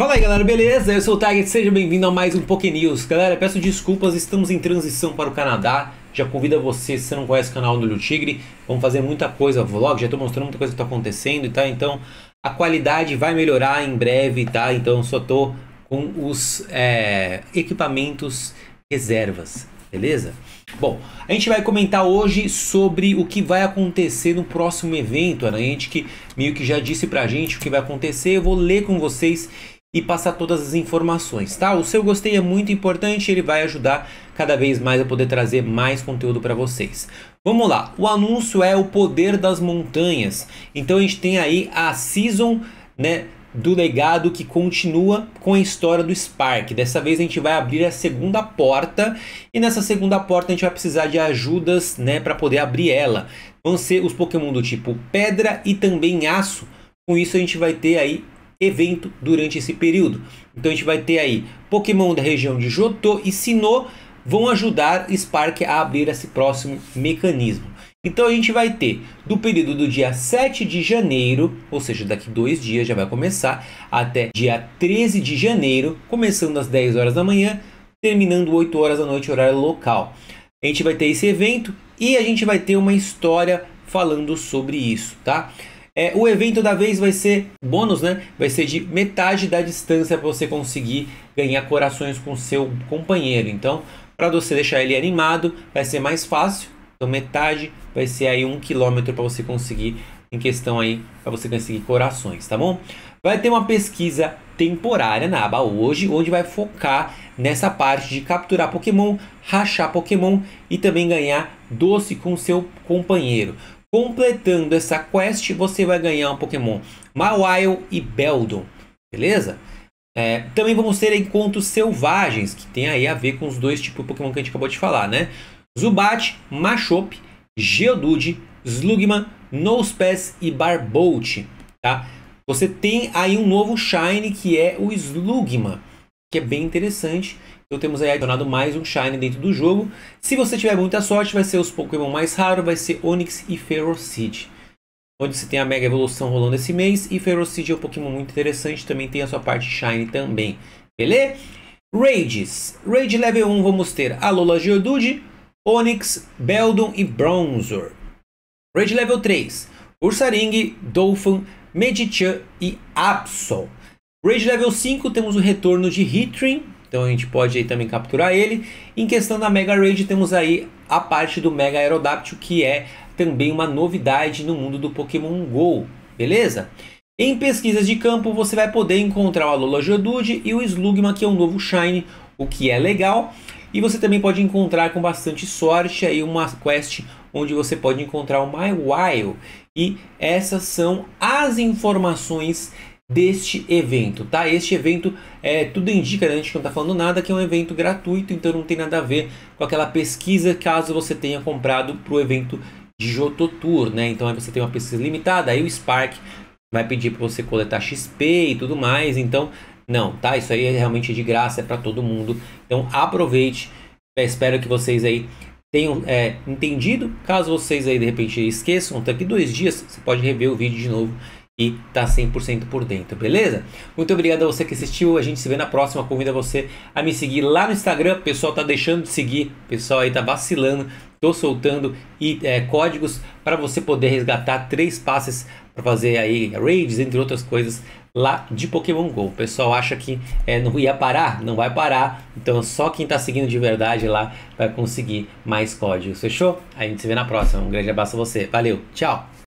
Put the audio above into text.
Fala aí galera, beleza? Eu sou o Target, seja bem-vindo a mais um Poké News. Galera, peço desculpas, estamos em transição para o Canadá. Já convido a você, se você não conhece o canal do Olho Tigre, vamos fazer muita coisa, vlog, já estou mostrando muita coisa que está acontecendo e tal, tá, então a qualidade vai melhorar em breve, tá? Então só estou com os é, equipamentos reservas, beleza? Bom, a gente vai comentar hoje sobre o que vai acontecer no próximo evento, né? a gente que meio que já disse pra gente o que vai acontecer, eu vou ler com vocês e passar todas as informações, tá? O seu gostei é muito importante, ele vai ajudar cada vez mais a poder trazer mais conteúdo para vocês. Vamos lá, o anúncio é o poder das montanhas. Então a gente tem aí a season, né? do legado que continua com a história do Spark. Dessa vez a gente vai abrir a segunda porta e nessa segunda porta a gente vai precisar de ajudas, né, para poder abrir ela. Vão ser os Pokémon do tipo Pedra e também Aço. Com isso a gente vai ter aí evento durante esse período. Então a gente vai ter aí Pokémon da região de Jotô e Sinnoh vão ajudar Spark a abrir esse próximo mecanismo. Então a gente vai ter do período do dia 7 de janeiro, ou seja, daqui dois dias já vai começar, até dia 13 de janeiro, começando às 10 horas da manhã, terminando 8 horas da noite, horário local. A gente vai ter esse evento e a gente vai ter uma história falando sobre isso, tá? É, o evento da vez vai ser bônus, né? Vai ser de metade da distância para você conseguir ganhar corações com seu companheiro. Então, para você deixar ele animado, vai ser mais fácil. Então, metade vai ser aí um quilômetro para você conseguir em questão aí para você conseguir corações, tá bom? Vai ter uma pesquisa temporária na aba hoje, onde vai focar nessa parte de capturar Pokémon, rachar Pokémon e também ganhar doce com seu companheiro. Completando essa quest, você vai ganhar um Pokémon Mawile e Beldon, beleza? É, também vamos ter encontros selvagens, que tem aí a ver com os dois tipos de Pokémon que a gente acabou de falar, né? Zubat, Machop, Geodude, Slugman, Nosepass e Barbolt, tá? Você tem aí um novo Shine que é o Slugman que é bem interessante. Então temos aí adicionado mais um Shine dentro do jogo. Se você tiver muita sorte, vai ser os Pokémon mais raros, vai ser Onix e Ferrocid. Onde você tem a Mega Evolução rolando esse mês. E Ferrocid é um Pokémon muito interessante, também tem a sua parte Shine também. Beleza? Raids. Raid level 1 vamos ter Alola Geodude, Onix, Beldon e Bronzor. Raid level 3. Ursaring, Dolphin, Medichan e Absol. Rage level 5 temos o retorno de Heatran, então a gente pode aí também capturar ele. Em questão da Mega Raid temos aí a parte do Mega Aerodactyl que é também uma novidade no mundo do Pokémon GO, beleza? Em pesquisas de campo você vai poder encontrar o Alola Geodude e o Slugma que é um novo Shine, o que é legal. E você também pode encontrar com bastante sorte aí uma quest onde você pode encontrar o My E essas são as informações deste evento, tá? Este evento, é, tudo indica, né? a gente não está falando nada, que é um evento gratuito, então não tem nada a ver com aquela pesquisa caso você tenha comprado para o evento de Jototur, né? Então aí você tem uma pesquisa limitada, aí o Spark vai pedir para você coletar XP e tudo mais, então não, tá? Isso aí é realmente de graça, é para todo mundo, então aproveite, Eu espero que vocês aí tenham é, entendido. Caso vocês aí de repente esqueçam, daqui então, dois dias você pode rever o vídeo de novo e tá 100% por dentro, beleza? Muito obrigado a você que assistiu, a gente se vê na próxima, convido você a me seguir lá no Instagram, o pessoal tá deixando de seguir, o pessoal aí tá vacilando, Estou soltando e, é, códigos para você poder resgatar três passes para fazer aí raids, entre outras coisas, lá de Pokémon GO. O pessoal acha que é, não ia parar, não vai parar. Então só quem está seguindo de verdade lá vai conseguir mais códigos. Fechou? A gente se vê na próxima. Um grande abraço a você. Valeu, tchau!